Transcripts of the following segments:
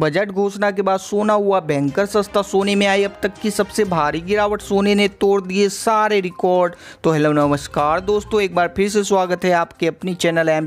budget घोषणा के बाद सोना हुआ भयंकर सस्ता सोने में आई अब तक की सबसे भारी गिरावट सोने ने तोड़ दिए सारे रिकॉर्ड तो हेलो नमस्कार दोस्तों एक बार फिर से स्वागत है आपके अपनी चैनल एम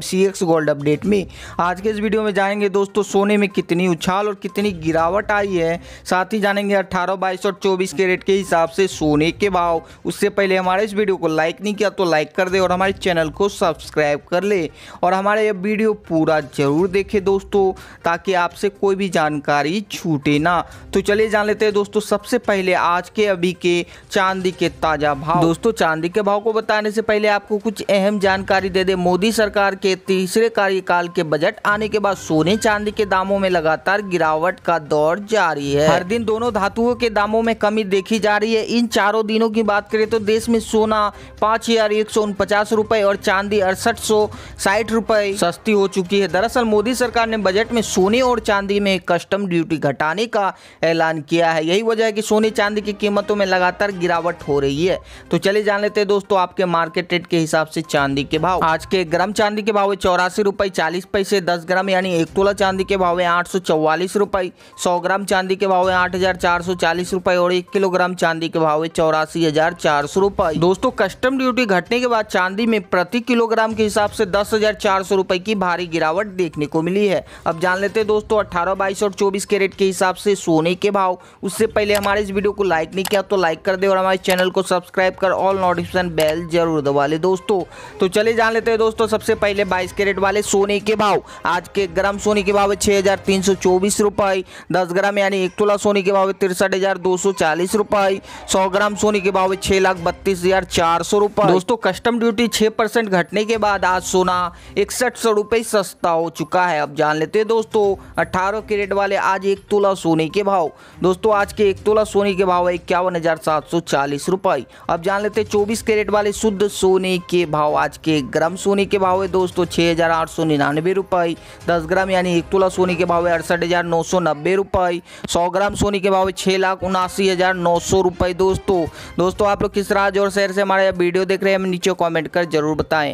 गोल्ड अपडेट में आज के इस वीडियो में जाएंगे दोस्तों सोने में कितनी उछाल और कितनी गिरावट आई है साथ ही जानेंगे अट्ठारह बाईस और चौबीस के रेट के हिसाब से सोने के भाव उससे पहले हमारे इस वीडियो को लाइक नहीं किया तो लाइक कर दे और हमारे चैनल को सब्सक्राइब कर ले और हमारा यह वीडियो पूरा जरूर देखे दोस्तों ताकि आपसे कोई भी जान जानकारी छूटे ना तो चलिए जान लेते हैं दोस्तों सबसे पहले आज के अभी के चांदी के ताज़ा भाव दोस्तों चांदी के भाव को बताने से पहले आपको कुछ अहम जानकारी दे दे मोदी सरकार के तीसरे कार्यकाल के बजट आने के बाद सोने चांदी के दामों में लगातार गिरावट का दौर जारी है हर दिन दोनों धातुओं के दामों में कमी देखी जा रही है इन चारों दिनों की बात करें तो देश में सोना पाँच हजार एक सौ उनपचास रुपए और चांदी अड़सठ सौ साठ रुपए सस्ती हो चुकी है दरअसल मोदी सरकार ने बजट में सोने और चांदी में कस्टम ड्यूटी घटाने का ऐलान किया है यही वजह है कि सोने चांदी की कीमतों में लगातार गिरावट हो रही है तो चलिए जान लेते हैं दोस्तों आपके मार्केट रेट के हिसाब से चांदी के भाव आज के ग्राम चांदी के भाव है चौरासी रुपए चालीस पैसे दस ग्राम यानी एक तोला चांदी के भाव है आठ सौ चौवालीस रुपए सौ ग्राम चांदी के भाव है आठ हजार चार सौ चालीस रुपए और एक किलोग्राम चांदी के भाव है चौरासी हजार चार सौ रुपए दोस्तों कस्टम ड्यूटी घटने के बाद चांदी में प्रति किलोग्राम के हिसाब से दस हजार चार सौ रुपए की भारी गिरावट देखने को मिली है अब जान लेते हैं दोस्तों अठारह बाईस बाईस और चौबीस के रेट के हिसाब से सोने के भाव उससे पहले हमारे इस वीडियो को लाइक नहीं किया तो लाइक कर दे और हमारे चैनल को सब्सक्राइब कर ऑल नोटिफिकेशन बेल जरूर दबा ले दोस्तों तो चले जान लेते हैं दोस्तों सबसे पहले बाईस कैरेट वाले सोने के भाव आज के ग्राम सोने के भाव है छः हज़ार तीन सौ चौबीस रुपये दस ग्राम यानी एक तोला सोने के भाव है तिरसठ हज़ार दो सौ चालीस रुपये सौ ग्राम सोने के भाव है छः लाख बत्तीस हज़ार चार सौ रुपये दोस्तों कस्टम ड्यूटी छः परसेंट घटने के बाद आज सोना इकसठ सौ रुपये सस्ता हो चुका है अब जान लेते हैं दोस्तों अठारह के रेट वाले आज एक तोला सोने के भाव दोस्तों आज के एक तोला सोने के भाव है इक्यावन हजार सात सौ चालीस रुपये अब जान लेते हैं चौबीस कैरेट वाले शुद्ध सोने के भाव आज के ग्राम सोने के भाव है दोस्तों छह हजार आठ सौ निन्यानवे रुपए दस ग्राम यानी एक तोला सोने के भाव है अड़सठ हजार नौ सौ नब्बे रुपए सौ ग्राम सोने के भाव है छह लाख उनासी हजार नौ सौ रुपए दोस्तों दोस्तों आप लोग किस राज्य और शहर से हमारा यह वीडियो देख रहे हैं हम नीचे कमेंट कर जरूर बताएं